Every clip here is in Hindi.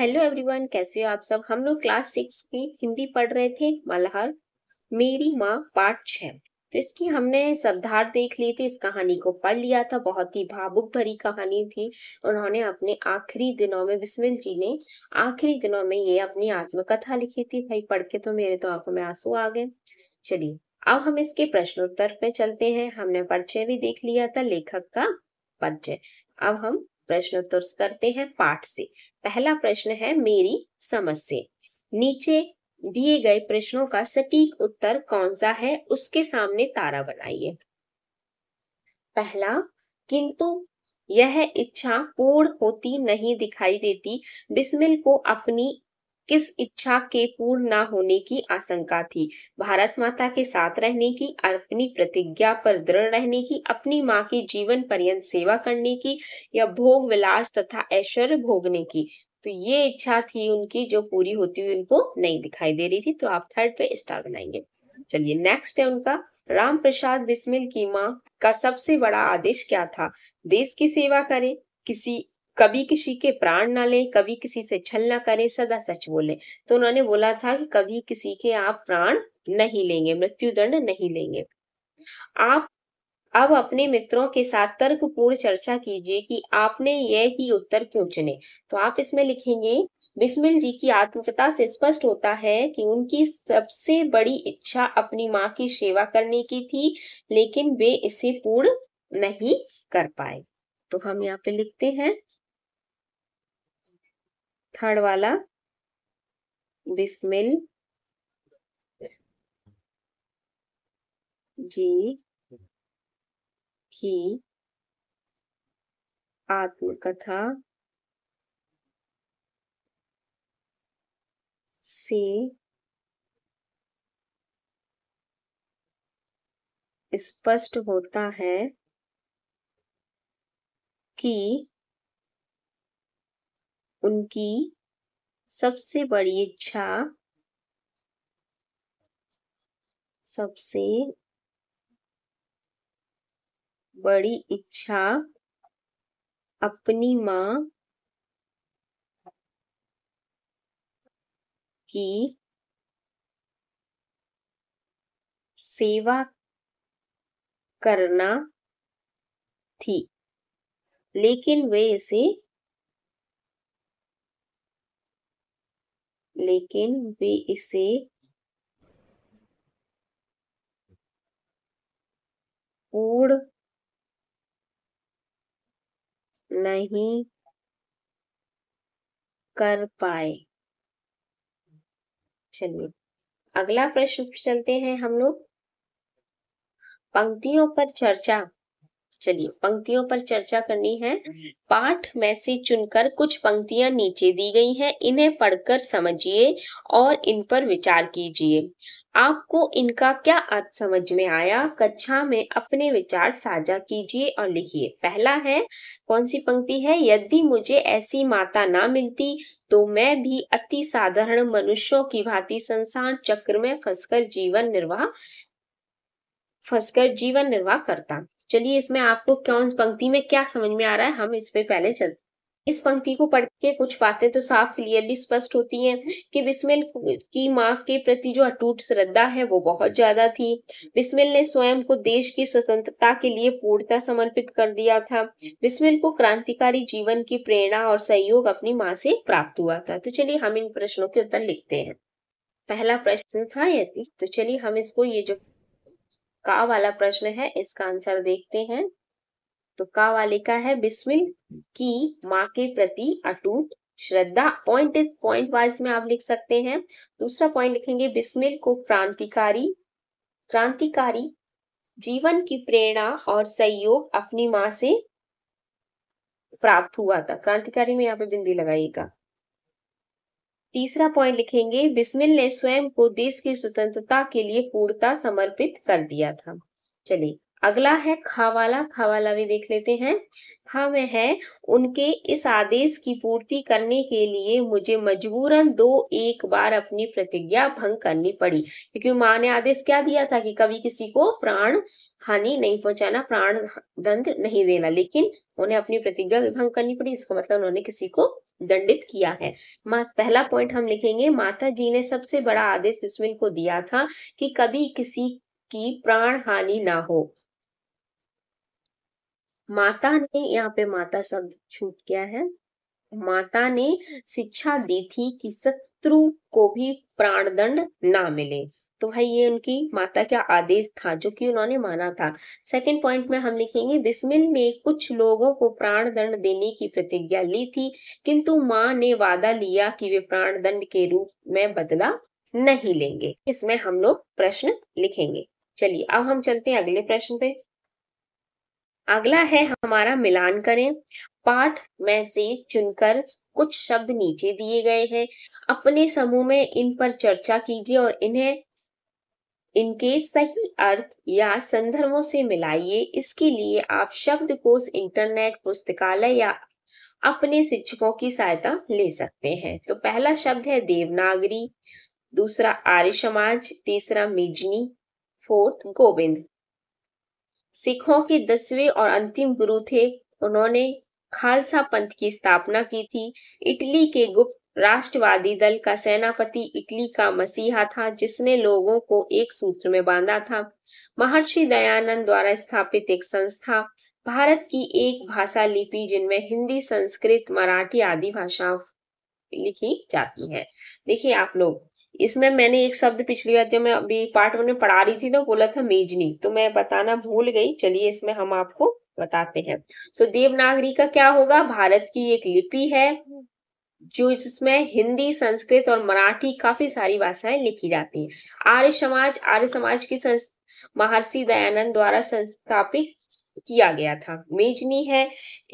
हेलो एवरीवन कैसे हो आप सब हम लोग क्लास सिक्स की हिंदी पढ़ रहे थे मल्हार मेरी माँ पार्ट छ तो इसकी हमने सरदार देख ली थी इस कहानी को पढ़ लिया था बहुत ही भावुक भरी कहानी थी उन्होंने अपने आखिरी दिनों में विस्मिल जी ने आखिरी दिनों में ये अपनी आत्मकथा लिखी थी भाई पढ़ के तो मेरे तो आंखों में आंसू आ गए चलिए अब हम इसके प्रश्नोत्तर पे चलते हैं हमने परिचय भी देख लिया था लेखक का परिचय अब हम प्रश्न उत्तर करते हैं पाठ से पहला प्रश्न है मेरी समझ से नीचे दिए गए प्रश्नों का सटीक उत्तर कौन सा है उसके सामने तारा बनाइए पहला किंतु यह इच्छा पूर्ण होती नहीं दिखाई देती बिस्मिल को अपनी किस इच्छा के पूर्ण न होने की आशंका थी भारत माता के साथ रहने की अपनी प्रतिज्ञा पर दृढ़ रहने की अपनी माँ की जीवन पर्यंत सेवा करने की या भोग विलास तथा ऐश्वर्य भोगने की तो ये इच्छा थी उनकी जो पूरी होती हुई उनको नहीं दिखाई दे रही थी तो आप थर्ड पे स्टार बनाएंगे चलिए नेक्स्ट है उनका राम प्रसाद बिस्मिल की माँ का सबसे बड़ा आदेश क्या था देश की सेवा करें किसी कभी किसी के प्राण ना लें कभी किसी से छल ना करें सदा सच बोलें तो उन्होंने बोला था कि कभी किसी के आप प्राण नहीं लेंगे मृत्यु दंड नहीं लेंगे आप अब अपने मित्रों के साथ तर्कपूर्ण चर्चा कीजिए कि आपने यह ही उत्तर क्यों चुने तो आप इसमें लिखेंगे बिस्मिल जी की आत्मकथा से स्पष्ट होता है कि उनकी सबसे बड़ी इच्छा अपनी माँ की सेवा करने की थी लेकिन वे इसे पूर्ण नहीं कर पाए तो हम यहाँ पे लिखते हैं थर्ड वाला बिस्मिल जी की आत्मकथा से स्पष्ट होता है कि उनकी सबसे बड़ी इच्छा सबसे बड़ी इच्छा अपनी माँ की सेवा करना थी लेकिन वे इसे लेकिन वे इसे उड़ नहीं कर पाए चलिए अगला प्रश्न चलते हैं हम लोग पंक्तियों पर चर्चा चलिए पंक्तियों पर चर्चा करनी है पाठ में से चुनकर कुछ पंक्तियां नीचे दी गई हैं इन्हें पढ़कर समझिए और इन पर विचार कीजिए आपको इनका क्या अर्थ समझ में आया कक्षा में अपने विचार साझा कीजिए और लिखिए पहला है कौन सी पंक्ति है यदि मुझे ऐसी माता ना मिलती तो मैं भी अति साधारण मनुष्यों की भांति संसार चक्र में फंसकर जीवन निर्वाह फंसकर जीवन निर्वाह करता चलिए इसमें आपको कौन पंक्ति में क्या समझ में आ रहा है हम इस पे पहले चलते इस पंक्ति को पढ़ के कुछ बातें तो साफ क्लियरली स्पष्ट होती हैं कि बिस्मिल की माँ के प्रति जो अटूट श्रद्धा है वो बहुत ज्यादा थी बिस्मिल ने स्वयं को देश की स्वतंत्रता के लिए पूर्णता समर्पित कर दिया था बिस्मिल को क्रांतिकारी जीवन की प्रेरणा और सहयोग अपनी माँ से प्राप्त हुआ था तो चलिए हम इन प्रश्नों के उत्तर लिखते हैं पहला प्रश्न था यदि तो चलिए हम इसको ये जो का वाला प्रश्न है इसका आंसर देखते हैं तो का वाले का है बिस्मिल की माँ के प्रति अटूट श्रद्धा पॉइंट इस पॉइंट वाइज में आप लिख सकते हैं दूसरा पॉइंट लिखेंगे बिस्मिल को क्रांतिकारी क्रांतिकारी जीवन की प्रेरणा और सहयोग अपनी माँ से प्राप्त हुआ था क्रांतिकारी में यहाँ पे बिंदी लगाइएगा तीसरा पॉइंट लिखेंगे बिस्मिल ने स्वयं को देश की स्वतंत्रता के लिए पूर्णता समर्पित कर दिया था चलिए अगला है खावाला खावाला भी देख लेते हैं खा हाँ, में है उनके इस आदेश की पूर्ति करने के लिए मुझे मजबूरन दो एक बार अपनी प्रतिज्ञा भंग करनी पड़ी क्योंकि माँ ने आदेश क्या दिया था कि कभी किसी को प्राण हानि नहीं पहुंचाना प्राण दंड नहीं देना लेकिन उन्हें अपनी प्रतिज्ञा भंग करनी पड़ी इसका मतलब उन्होंने किसी को दंडित किया है पहला पॉइंट हम लिखेंगे माता जी ने सबसे बड़ा आदेश विस्मिल को दिया था कि कभी किसी की प्राण हानि ना हो माता ने यहाँ पे माता शब्द छूट गया है माता ने शिक्षा दी थी कि शत्रु को भी प्राणदंड ना मिले तो भाई ये उनकी माता का आदेश था जो कि उन्होंने माना था सेकंड पॉइंट में हम लिखेंगे बिस्मिल ने कुछ लोगों को प्राण दंड देने की प्रतिज्ञा ली थी किंतु माँ ने वादा लिया कि वे प्राण दंड के रूप में बदला नहीं लेंगे इसमें हम लोग प्रश्न लिखेंगे चलिए अब हम चलते हैं अगले प्रश्न पे अगला है हमारा मिलान करें पाठ में से चुनकर कुछ शब्द नीचे दिए गए हैं अपने समूह में इन पर चर्चा कीजिए और इन्हें इनके सही अर्थ या संदर्भों से मिलाइए इसके लिए आप शब्दकोश इंटरनेट पुस्तकालय या अपने शिक्षकों की सहायता ले सकते हैं तो पहला शब्द है देवनागरी दूसरा आर्य समाज तीसरा मिजनी फोर्थ गोविंद सिखों के दसवें और अंतिम गुरु थे उन्होंने खालसा पंथ की स्थापना की थी इटली के गुप्त राष्ट्रवादी दल का सेनापति इटली का मसीहा था जिसने लोगों को एक सूत्र में बांधा था महर्षि दयानंद द्वारा स्थापित एक संस्था भारत की एक भाषा लिपि जिनमें हिंदी संस्कृत मराठी आदि भाषाओं लिखी जाती है देखिए आप लोग इसमें मैंने एक शब्द पिछली बार जब मैं अभी पार्ट वन में पढ़ा रही थी ना बोला था मेजनी तो मैं बताना भूल गई चलिए इसमें हम आपको बताते हैं तो देवनागरी का क्या होगा भारत की एक लिपि है जो जिसमें हिंदी संस्कृत और मराठी काफी सारी भाषाएं लिखी जाती हैं आर्य समाज आर्य समाज की महर्षि दयानंद द्वारा संस्थापित किया गया था मेजनी है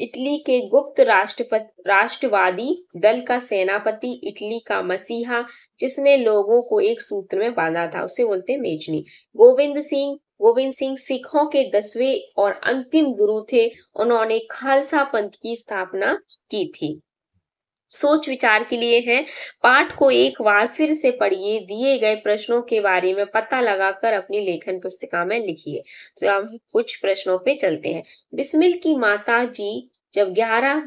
इटली के गुप्त राष्ट्रपति राष्ट्रवादी दल का सेनापति इटली का मसीहा जिसने लोगों को एक सूत्र में बांधा था उसे बोलते हैं मेजनी गोविंद सिंह गोविंद सिंह सिखों के दसवें और अंतिम गुरु थे उन्होंने खालसा पंथ की स्थापना की थी सोच विचार के लिए हैं पाठ को एक बार फिर से पढ़िए दिए गए प्रश्नों के बारे में पता लगाकर अपनी लेखन पुस्तिका में लिखिए तो हम कुछ प्रश्नों पे चलते हैं बिस्मिल की माता जी जब ग्यारह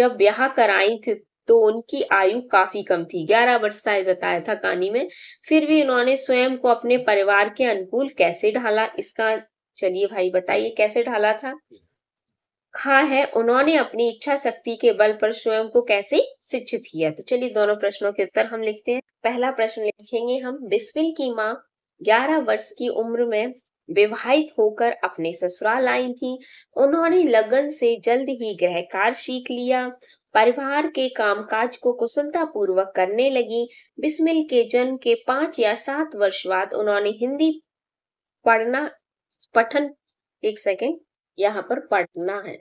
जब ब्याह कर आई थी तो उनकी आयु काफी कम थी ग्यारह वर्ष शायद बताया था कहानी में फिर भी उन्होंने स्वयं को अपने परिवार के अनुकूल कैसे ढाला इसका चलिए भाई बताइए कैसे ढाला था खा हाँ है उन्होंने अपनी इच्छा शक्ति के बल पर स्वयं को कैसे शिक्षित किया तो चलिए दोनों प्रश्नों के उत्तर हम लिखते हैं पहला प्रश्न लिखेंगे हम बिस्विल की माँ ग्यारह वर्ष की उम्र में विवाहित होकर अपने ससुराल आई थी उन्होंने लगन से जल्द ही ग्रह कार्य सीख लिया परिवार के कामकाज को कुशलता पूर्वक करने लगी बिस्मिल के जन्म के पांच या सात वर्ष बाद उन्होंने हिंदी पढ़ना पठन एक सेकेंड यहाँ पर पढ़ना है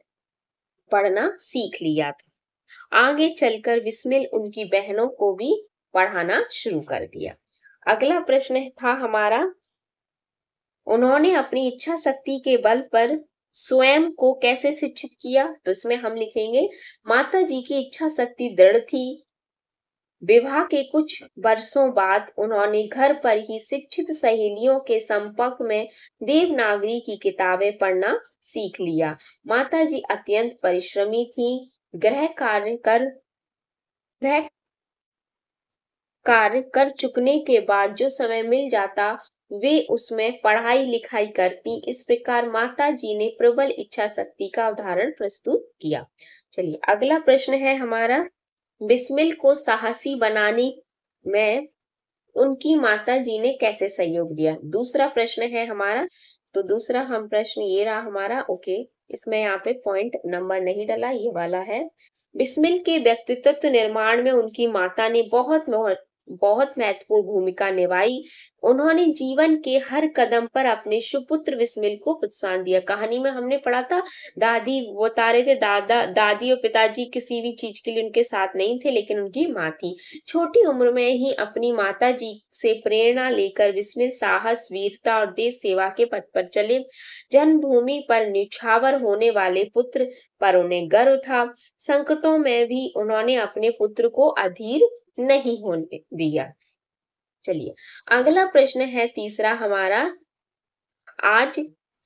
पढ़ना सीख लिया था आगे चलकर विस्मिल उनकी बहनों को भी पढ़ाना शुरू कर दिया अगला प्रश्न था हमारा उन्होंने अपनी इच्छा शक्ति के बल पर स्वयं को कैसे शिक्षित किया तो इसमें हम लिखेंगे माता जी की इच्छा शक्ति दृढ़ थी विवाह के कुछ वर्षों बाद उन्होंने घर पर ही शिक्षित सहेलियों के संपर्क में देवनागरी की किताबें पढ़ना सीख लिया माता जी अत्यंत परिश्रमी थी ग्रह कार्य कर ग्रह कार्य कर चुकने के बाद जो समय मिल जाता वे उसमें पढ़ाई लिखाई करती इस प्रकार माता जी ने प्रबल इच्छा शक्ति का उदाहरण प्रस्तुत किया चलिए अगला प्रश्न है हमारा बिस्मिल को साहसी बनाने में उनकी माता जी ने कैसे सहयोग दिया दूसरा प्रश्न है हमारा तो दूसरा हम प्रश्न ये रहा हमारा ओके इसमें यहाँ पे पॉइंट नंबर नहीं डला ये वाला है बिस्मिल के व्यक्तित्व निर्माण में उनकी माता ने बहुत बहुत महत्वपूर्ण भूमिका निभाई उन्होंने जीवन के हर कदम पर अपने सुपुत्र विस्मिल को प्रोत्साहन दिया कहानी में हमने पढ़ा था दादी वो तारे थे दादा दादी और पिताजी किसी भी चीज के लिए उनके साथ नहीं थे लेकिन उनकी माँ थी छोटी उम्र में ही अपनी माता जी से प्रेरणा लेकर विस्मिल साहस वीरता और देश सेवा के पथ पर चले जन्मभूमि पर निछावर होने वाले पुत्र पर उन्हें गर्व था संकटों में भी उन्होंने अपने पुत्र को अधीर नहीं होने दिया चलिए अगला प्रश्न है तीसरा हमारा आज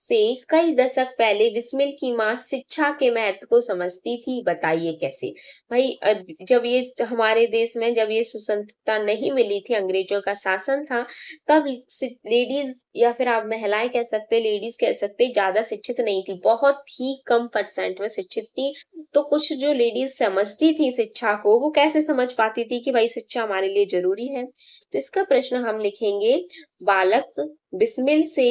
से कई दशक पहले बिस्मिल की माँ शिक्षा के महत्व को समझती थी बताइए कैसे भाई जब ये हमारे देश में जब ये स्वतंत्रता नहीं मिली थी अंग्रेजों का शासन था तब लेडीज या फिर आप महिलाएं कह सकते लेडीज कह सकते ज्यादा शिक्षित नहीं थी बहुत ही कम परसेंट में शिक्षित थी तो कुछ जो लेडीज समझती थी शिक्षा को वो कैसे समझ पाती थी कि भाई शिक्षा हमारे लिए जरूरी है तो इसका प्रश्न हम लिखेंगे बालक बिस्मिल से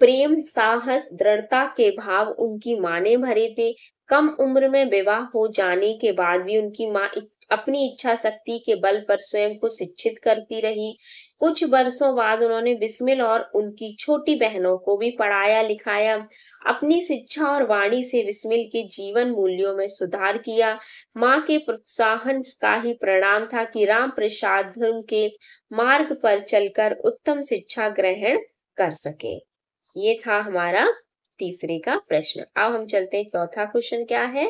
प्रेम साहस दृढ़ता के भाव उनकी माँ ने भरे थे कम उम्र में विवाह हो जाने के बाद भी उनकी माँ अपनी इच्छा शक्ति के बल पर स्वयं को शिक्षित करती रही कुछ वर्षों बाद उन्होंने बिस्मिल और उनकी छोटी बहनों को भी पढ़ाया लिखाया अपनी शिक्षा और वाणी से बिस्मिल के जीवन मूल्यों में सुधार किया माँ के प्रोत्साहन का ही परिणाम था कि राम प्रसाद धर्म के मार्ग पर चलकर उत्तम शिक्षा ग्रहण कर सके ये था हमारा तीसरे का प्रश्न अब हम चलते हैं चौथा क्वेश्चन क्या है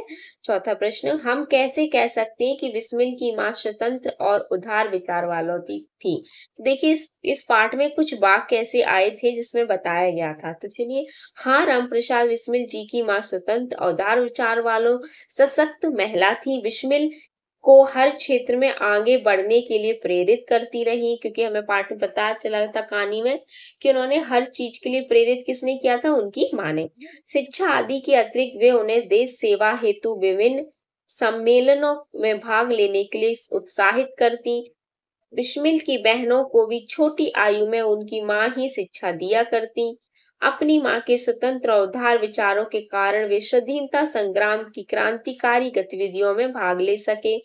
चौथा प्रश्न हम कैसे कह सकते हैं कि विस्मिल की माँ स्वतंत्र और उधार विचार वालों की थी तो देखिए इस इस पार्ट में कुछ बाग कैसे आए थे जिसमें बताया गया था तो चलिए हाँ राम प्रसाद विस्मिल जी की माँ स्वतंत्र और उदार विचार वालों सशक्त महिला थी विस्मिल को हर क्षेत्र में आगे बढ़ने के लिए प्रेरित करती रही क्योंकि हमें पाठ में पता चला था कहानी में कि उन्होंने हर चीज के लिए प्रेरित किसने किया था उनकी माँ ने शिक्षा आदि के अतिरिक्त वे उन्हें देश सेवा हेतु विभिन्न सम्मेलनों में भाग लेने के लिए उत्साहित करती बिस्मिल की बहनों को भी छोटी आयु में उनकी माँ ही शिक्षा दिया करती अपनी मां के स्वतंत्र और उदार विचारों के कारण वे स्वाधीनता संग्राम की क्रांतिकारी गतिविधियों में भाग ले सके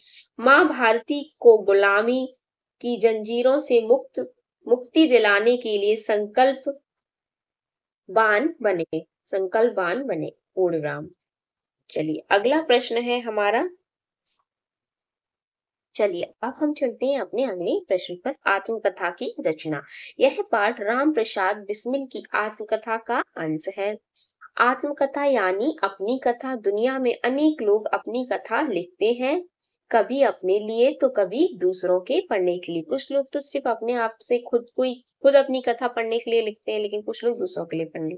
मां भारती को गुलामी की जंजीरों से मुक्त मुक्ति दिलाने के लिए संकल्प बान बने संकल्प बान बने पूर्णग्राम चलिए अगला प्रश्न है हमारा चलिए अब हम चलते हैं अपने अगले प्रश्न पर आत्मकथा की रचना यह पाठ राम प्रसाद बिस्मिल की आत्मकथा का अंश है आत्मकथा यानी अपनी कथा दुनिया में अनेक लोग अपनी कथा लिखते हैं कभी अपने लिए तो कभी दूसरों के पढ़ने के लिए कुछ लोग तो सिर्फ अपने आप से खुद कोई खुद अपनी कथा पढ़ने के लिए लिखते हैं लेकिन कुछ लोग दूसरों के लिए पढ़ने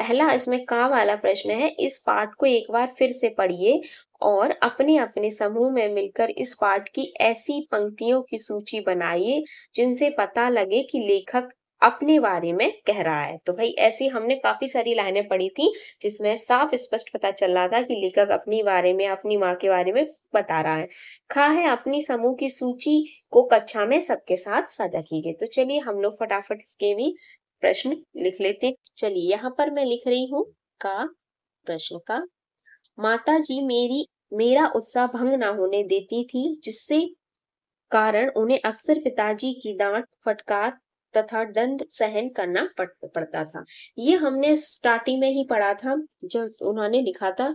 पहला इसमें का वाला प्रश्न है इस पाठ को एक बार फिर से पढ़िए और अपने अपने समूह में मिलकर इस पाठ की ऐसी पंक्तियों की सूची बनाइए जिनसे पता लगे कि लेखक अपने बारे में कह रहा है तो भाई ऐसी हमने काफी सारी लाइनें पढ़ी थी जिसमें साफ स्पष्ट पता चल रहा था कि लेखक अपने बारे में अपनी माँ के बारे में बता रहा है खा है अपनी समूह की सूची को कक्षा में सबके साथ साझा कीजिए तो चलिए हम लोग फटाफट इसके भी प्रश्न लिख लेते हैं चलिए यहाँ पर मैं लिख रही हूँ का प्रश्न का माता जी मेरी मेरा उत्साह भंग ना होने देती थी जिससे कारण उन्हें अक्सर पिताजी की डांट फटकार तथा दंड सहन करना पड़ता था ये हमने स्टार्टिंग में ही पढ़ा था जब उन्होंने लिखा था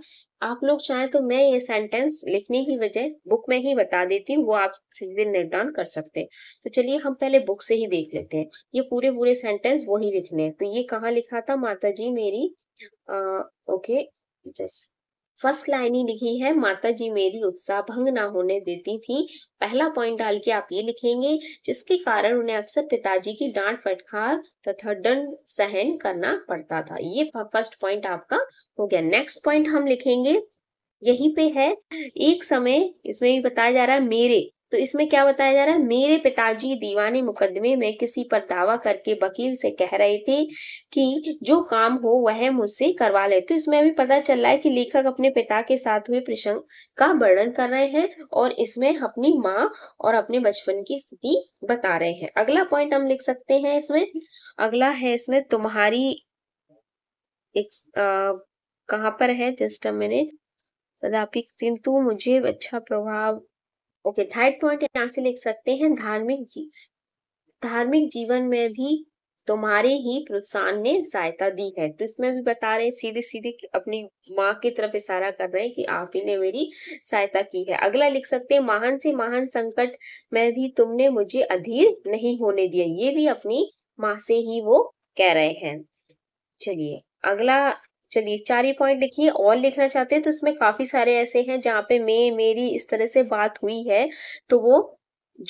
आप लोग चाहें तो मैं ये सेंटेंस लिखने की वजह बुक में ही बता देती हूँ वो आप सीधे निर्धारण कर सकते हैं तो चलिए हम पहले बुक से ही देख लेते हैं ये पूरे पूरे सेंटेंस वही लिखने हैं तो ये कहाँ लिखा था माता जी मेरी आ, ओके जस्ट फर्स्ट लाइन ही लिखी है माता जी मेरी उत्साह भंग ना होने देती थी पहला पॉइंट डाल के आप ये लिखेंगे जिसके कारण उन्हें अक्सर पिताजी की डांट फटकार तथा दंड सहन करना पड़ता था ये फर्स्ट पॉइंट आपका हो गया नेक्स्ट पॉइंट हम लिखेंगे यहीं पे है एक समय इसमें भी बताया जा रहा है मेरे तो इसमें क्या बताया जा रहा है मेरे पिताजी दीवाने मुकदमे में किसी पर दावा करके वकील से कह रहे थे कि जो काम हो वह मुझसे करवा ले तो इसमें भी पता चल रहा है कि लेखक अपने पिता के साथ हुए प्रसंग का वर्णन कर रहे हैं और इसमें अपनी माँ और अपने बचपन की स्थिति बता रहे हैं अगला पॉइंट हम लिख सकते हैं इसमें अगला है इसमें तुम्हारी एक कहाँ पर है जस्ट मैंने कदापि किंतु मुझे अच्छा प्रभाव ओके थर्ड पॉइंट यहाँ से लिख सकते हैं धार्मिक जी धार्मिक जीवन में भी तुम्हारे ही प्रोत्साहन ने सहायता दी है तो इसमें भी बता रहे हैं सीधे सीधे अपनी माँ की तरफ इशारा कर रहे हैं कि आप ही ने मेरी सहायता की है अगला लिख सकते हैं महान से महान संकट में भी तुमने मुझे अधीर नहीं होने दिया ये भी अपनी माँ से ही वो कह रहे हैं चलिए अगला चलिए चार ही पॉइंट लिखिए और लिखना चाहते हैं तो इसमें काफी सारे ऐसे हैं जहाँ पे मैं मेरी इस तरह से बात हुई है तो वो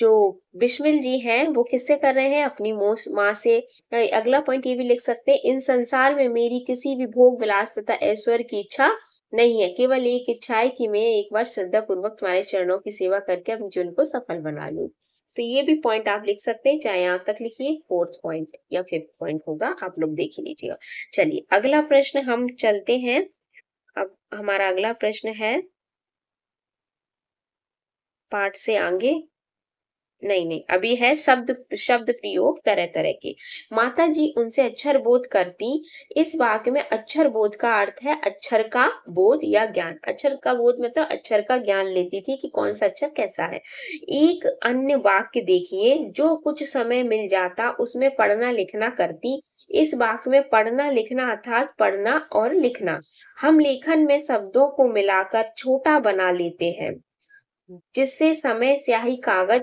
जो बिस्मिल जी हैं वो किससे कर रहे हैं अपनी माँ से तो अगला पॉइंट ये भी लिख सकते हैं इन संसार में मेरी किसी भी भोग विलास तथा ऐश्वर्य की इच्छा नहीं है केवल एक इच्छा है कि मैं एक बार श्रद्धा पूर्वक तुम्हारे चरणों की सेवा करके अपने जीवन को सफल बना लूँ तो ये भी पॉइंट आप लिख सकते हैं चाहे यहां तक लिखिए फोर्थ पॉइंट या फिफ्थ पॉइंट होगा आप लोग देख ही लीजिएगा चलिए अगला प्रश्न हम चलते हैं अब हमारा अगला प्रश्न है पार्ट से आगे नहीं नहीं अभी है शब्द शब्द प्रयोग तरह तरह के माता जी उनसे अक्षर बोध करती इस वाक्य में अक्षर बोध का अर्थ है अक्षर का बोध या ज्ञान अक्षर का बोध मतलब अक्षर का ज्ञान लेती थी कि कौन सा अक्षर कैसा है एक अन्य वाक्य देखिए जो कुछ समय मिल जाता उसमें पढ़ना लिखना करती इस वाक्य में पढ़ना लिखना अर्थात पढ़ना और लिखना हम लेखन में शब्दों को मिलाकर छोटा बना लेते हैं जिससे समय स्याही कागज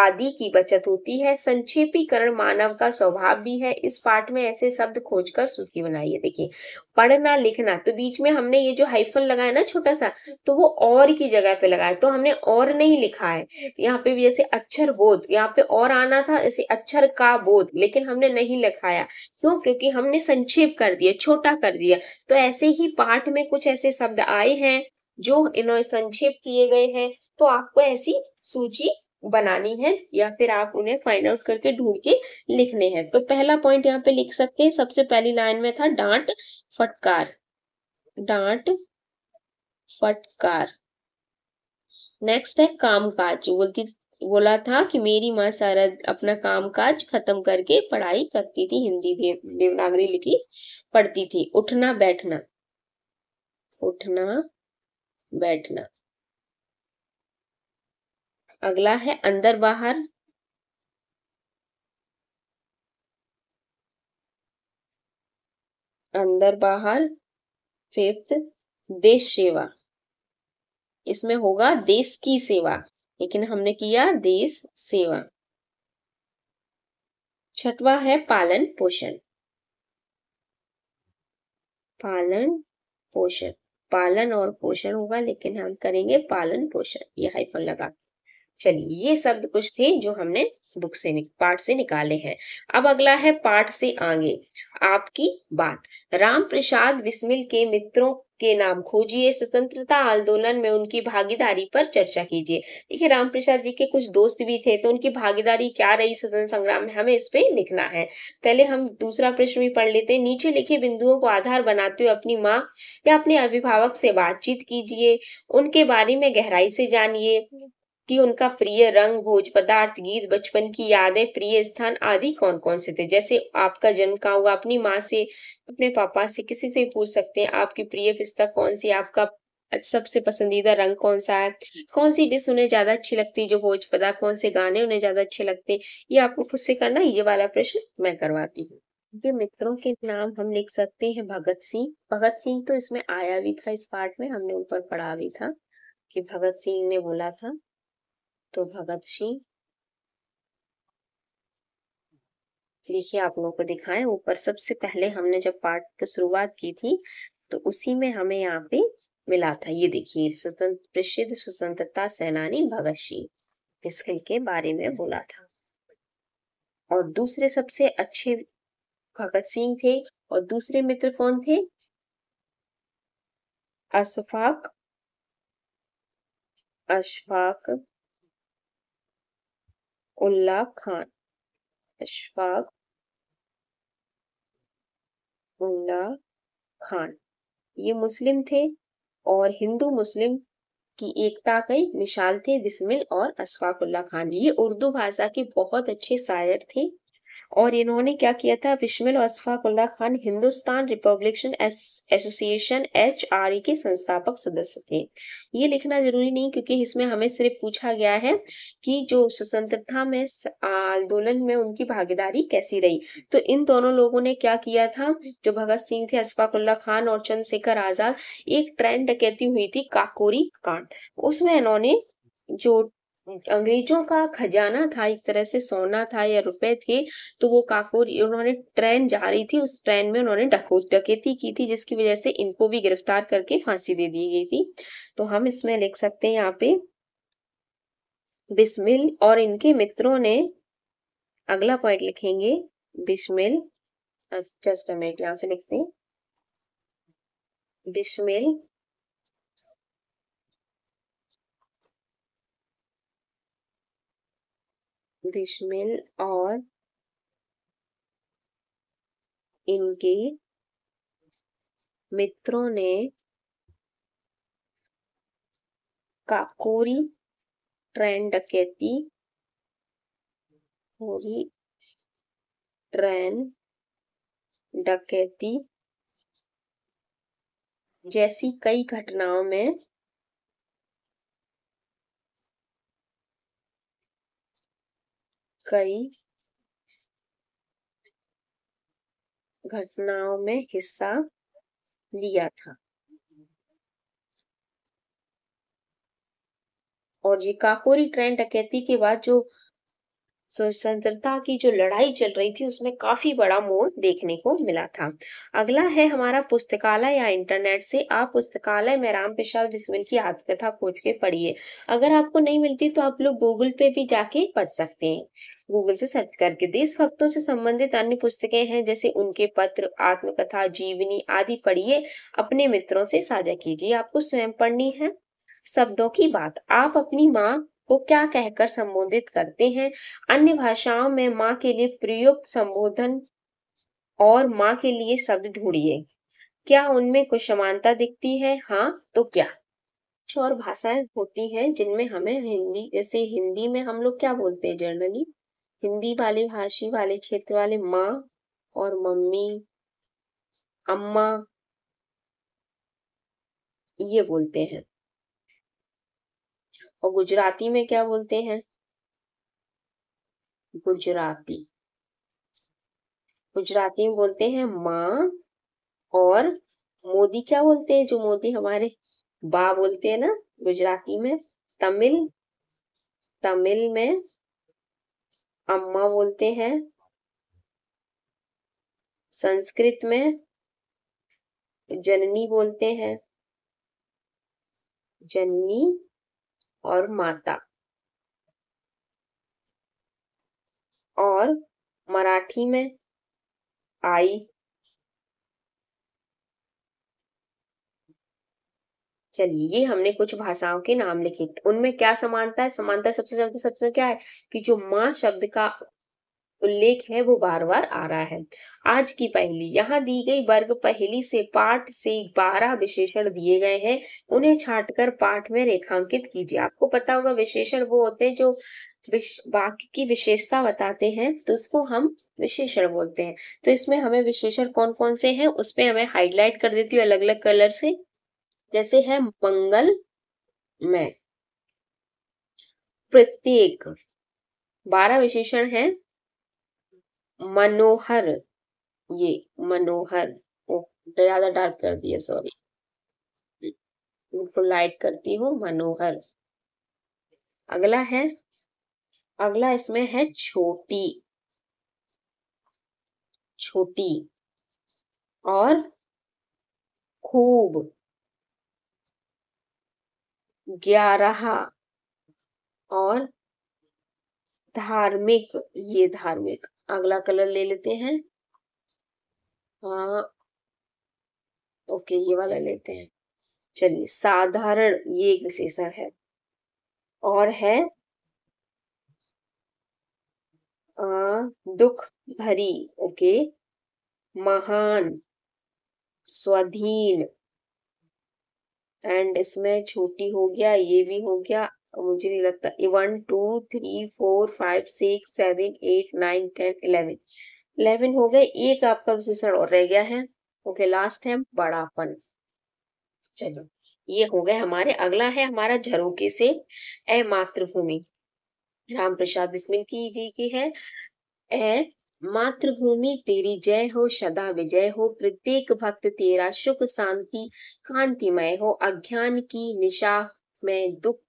आदि की बचत होती है संक्षेपीकरण मानव का स्वभाव भी है इस पाठ में ऐसे शब्द खोजकर सूची बनाइए देखिए पढ़ना लिखना तो बीच में हमने ये जो हाइफन लगाया ना छोटा सा तो वो और की जगह पे लगाया तो हमने और नहीं लिखा है यहाँ पे भी जैसे अक्षर बोध यहाँ पे और आना था ऐसे अक्षर का बोध लेकिन हमने नहीं लिखाया क्यों क्योंकि हमने संक्षेप कर दिया छोटा कर दिया तो ऐसे ही पाठ में कुछ ऐसे शब्द आए हैं जो इन्होंने संक्षेप किए गए हैं तो आपको ऐसी सूची बनानी है या फिर आप उन्हें फाइंड आउट करके ढूंढ के लिखने हैं तो पहला पॉइंट यहाँ पे लिख सकते हैं सबसे पहली लाइन में था डांट फटकार डांट फटकार नेक्स्ट है कामकाज बोलती बोला था कि मेरी माँ सारा अपना कामकाज खत्म करके पढ़ाई करती थी हिंदी देव, देवनागरी लिखी पढ़ती थी उठना बैठना उठना बैठना अगला है अंदर बाहर अंदर बाहर फिफ्थ देश सेवा इसमें होगा देश की सेवा लेकिन हमने किया देश सेवा छठवा है पालन पोषण पालन पोषण पालन और पोषण होगा लेकिन हम करेंगे पालन पोषण ये हाइफन लगा चलिए ये शब्द कुछ थे जो हमने बुक से पाठ से निकाले हैं अब अगला है पाठ से आगे आपकी बात राम प्रसाद विस्मिल के मित्रों के नाम खोजिए स्वतंत्रता आंदोलन में उनकी भागीदारी पर चर्चा कीजिए देखिए राम प्रसाद जी के कुछ दोस्त भी थे तो उनकी भागीदारी क्या रही स्वतंत्र संग्राम में हमें इस पे लिखना है पहले हम दूसरा प्रश्न भी पढ़ लेते हैं नीचे लिखे बिंदुओं को आधार बनाते हुए अपनी माँ या अपने अभिभावक से बातचीत कीजिए उनके बारे में गहराई से जानिए कि उनका प्रिय रंग भोज पदार्थ गीत बचपन की यादें प्रिय स्थान आदि कौन कौन से थे जैसे आपका जन्म कहा हुआ अपनी माँ से अपने पापा से किसी से पूछ सकते हैं आपकी प्रिय पिस्ता कौन सी आपका सबसे पसंदीदा रंग कौन सा है कौन सी डिश उन्हें ज्यादा अच्छी लगती है जो भोज पदार्थ कौन से गाने उन्हें ज्यादा अच्छे लगते ये आपको खुद से करना ये वाला प्रश्न मैं करवाती हूँ ये मित्रों के नाम हम लिख सकते हैं भगत सिंह भगत सिंह तो इसमें आया भी था इस पार्ट में हमने ऊपर पढ़ा भी था कि भगत सिंह ने बोला था तो भगत सिंह देखिए आप लोगों को दिखाएं ऊपर सबसे पहले हमने जब पाठ की शुरुआत की थी तो उसी में हमें यहाँ पे मिला था ये देखिए स्वतंत्र प्रसिद्ध स्वतंत्रता सेनानी भगत सिंह इसके के बारे में बोला था और दूसरे सबसे अच्छे भगत सिंह थे और दूसरे मित्र कौन थे अशफाक अशफाक उल्ला खान अशफाक उल्ला खान ये मुस्लिम थे और हिंदू मुस्लिम की एकता कई मिसाल थे बिस्मिल और अशफाक उल्ला खान ये उर्दू भाषा के बहुत अच्छे शायर थे और इन्होंने क्या किया था बिशमिल और Ashfaqulla Khan Hindustan Republican Association H R E के संस्थापक सदस्य थे ये लिखना जरूरी नहीं क्योंकि इसमें हमें सिर्फ पूछा गया है कि जो स्वतंत्रता में आंदोलन में उनकी भागीदारी कैसी रही तो इन दोनों लोगों ने क्या किया था जो भगत सिंह थे अशफाकुल्ला खान और चंद्रशेखर आजाद एक ट्रेंड कहती हुई थी काकोरी कांड उसमें इन्होंने जो अंग्रेजों का खजाना था एक तरह से सोना था या रुपए थे तो वो काकोर उन्होंने ट्रेन जा रही थी उस ट्रेन में उन्होंने डकैती की थी जिसकी वजह से इनको भी गिरफ्तार करके फांसी दे दी गई थी तो हम इसमें लिख सकते हैं यहाँ पे बिस्मिल और इनके मित्रों ने अगला पॉइंट लिखेंगे बिस्मिल जस्ट मिनट यहां से लिखते हैं बिस्मिल बिस्मिल और इनके मित्रों ने काकोरी ट्रेन डकैती कोरी ट्रेन डकैती जैसी कई घटनाओं में कई घटनाओं में हिस्सा लिया था और ये काकोरी ट्रेंड डकैती के बाद जो स्वतंत्रता की जो लड़ाई चल रही थी उसमें काफी बड़ा मोड़ देखने को मिला था अगला है हमारा पुस्तकालय या इंटरनेट से आप पुस्तकालय में राम प्रसाद बिस्मिल की आत्मकथा खोज के पढ़िए अगर आपको नहीं मिलती तो आप लोग गूगल पे भी जाके पढ़ सकते हैं गूगल से सर्च करके देश भक्तों से संबंधित अन्य पुस्तकें हैं जैसे उनके पत्र आत्मकथा जीवनी आदि पढ़िए अपने मित्रों से साझा कीजिए आपको स्वयं पढ़नी है शब्दों की बात आप अपनी माँ को क्या कहकर संबोधित करते हैं अन्य भाषाओं में माँ के लिए प्रयुक्त संबोधन और माँ के लिए शब्द ढूंढिए क्या उनमें कुछ समानता दिखती है हाँ तो क्या कुछ और भाषाएं होती हैं जिनमें हमें हिंदी जैसे हिंदी में हम लोग क्या बोलते हैं जनरली हिंदी वाले भाषी वाले क्षेत्र वाले माँ और मम्मी अम्मा ये बोलते हैं और गुजराती में क्या बोलते हैं गुजराती गुजराती में बोलते हैं माँ और मोदी क्या बोलते हैं जो मोदी हमारे बा बोलते हैं ना गुजराती में तमिल तमिल में अम्मा बोलते हैं संस्कृत में जननी बोलते हैं जननी और माता और मराठी में आई चलिए ये हमने कुछ भाषाओं के नाम लिखे उनमें क्या समानता है समानता सबसे ज्यादा सबसे क्या है कि जो माँ शब्द का उल्लेख है वो बार बार आ रहा है आज की पहली यहाँ दी गई वर्ग पहली से पाठ से बारह विशेषण दिए गए हैं उन्हें छांटकर पाठ में रेखांकित कीजिए आपको पता होगा विशेषण वो होते हैं जो वाक्य की विशेषता बताते हैं तो उसको हम विशेषण बोलते हैं तो इसमें हमें विशेषण कौन कौन से हैं उसमें हमें हाईलाइट कर देती हूँ अलग अलग कलर से जैसे है मंगल में प्रत्येक बारह विशेषण हैं मनोहर ये मनोहर ज्यादा डार्क कर दिया सॉरी लाइट करती हूँ मनोहर अगला है अगला इसमें है छोटी छोटी और खूब ग्यारह और धार्मिक ये धार्मिक अगला कलर ले लेते हैं आ, हाँ, ओके ये वाला लेते हैं चलिए साधारण ये एक विशेषण है और है आ, दुख भरी ओके महान स्वाधीन एंड इसमें छोटी हो गया ये भी हो गया और मुझे नहीं लगता one two three four five six seven eight nine ten eleven eleven हो गए एक आपका विशेषण और रह गया है ओके लास्ट है बड़ापन चलो ये हो गए हमारे अगला है हमारा झरोके से ए मातृभूमि राम प्रसाद बिस्मिल की जी की है ए मातृभूमि तेरी जय हो सदा विजय हो प्रत्येक भक्त तेरा सुख शांति कांतिमय हो अज्ञान की निशा में दुख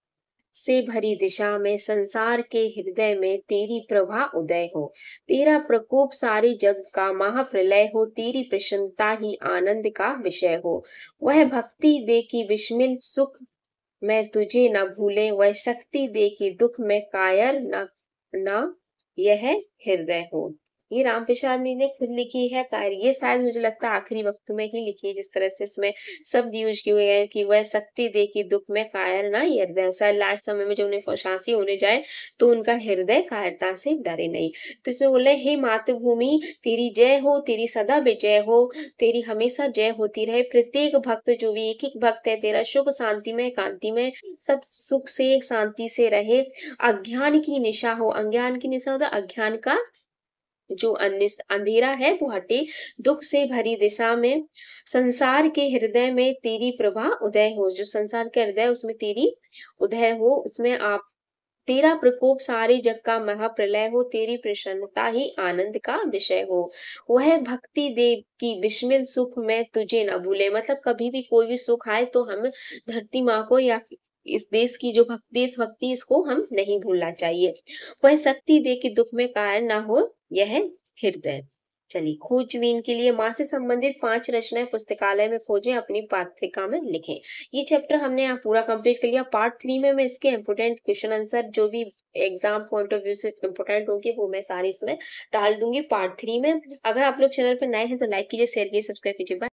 से भरी दिशा में संसार के हृदय में तेरी प्रभा उदय हो तेरा प्रकोप सारे जग का महाप्रलय हो तेरी प्रसन्नता ही आनंद का विषय हो वह भक्ति दे की विस्मिल सुख मैं तुझे न भूले वह शक्ति दे की दुख में कायर न न यह हृदय हो ये राम प्रसाद जी ने खुद लिखी है कार्य ये शायद मुझे लगता है आखिरी वक्त में ही लिखी है जिस तरह से इसमें शब्द हम्म। यूज किए गए हैं कि वह शक्ति दे की दुख में कायर ना हृदय शायद लास्ट समय में जब उन्हें फांसी होने जाए तो उनका हृदय कायरता से डरे नहीं तो इसमें बोले हे मातृभूमि तेरी जय हो तेरी सदा विजय हो तेरी हमेशा जय होती रहे प्रत्येक भक्त जो भी एक एक भक्त है तेरा शुभ शांति में कांति में सब सुख से शांति से रहे अज्ञान की निशा हो अज्ञान की निशा होता मतलब अज्ञान का जो अंधेरा है वो हटे दुख से भरी दिशा में संसार के हृदय में तेरी प्रभा उदय हो जो संसार के हृदय उसमें तेरी उदय हो उसमें आप तेरा प्रकोप सारे जग का महाप्रलय हो तेरी प्रसन्नता ही आनंद का विषय हो वह भक्ति देव की विस्मिल सुख में तुझे न भूले मतलब कभी भी कोई भी सुख आए तो हम धरती माँ को या इस देश की जो भक्ति इसको हम नहीं भूलना चाहिए वह शक्ति दे कि दुख में कायर ना हो यह हृदय चलिए खोजबीन के लिए माँ से संबंधित पांच रचनाएं पुस्तकालय में खोजें अपनी पात्रिका में लिखें ये चैप्टर हमने यहाँ पूरा कंप्लीट कर लिया पार्ट थ्री में मैं इसके इम्पोर्टेंट क्वेश्चन आंसर जो भी एग्जाम पॉइंट ऑफ व्यू से इम्पोर्टेंट होंगे वो मैं सारे इसमें डाल दूंगी पार्ट थ्री में अगर आप लोग चैनल पर नए हैं तो लाइक कीजिए शेयर कीजिए सब्सक्राइब कीजिए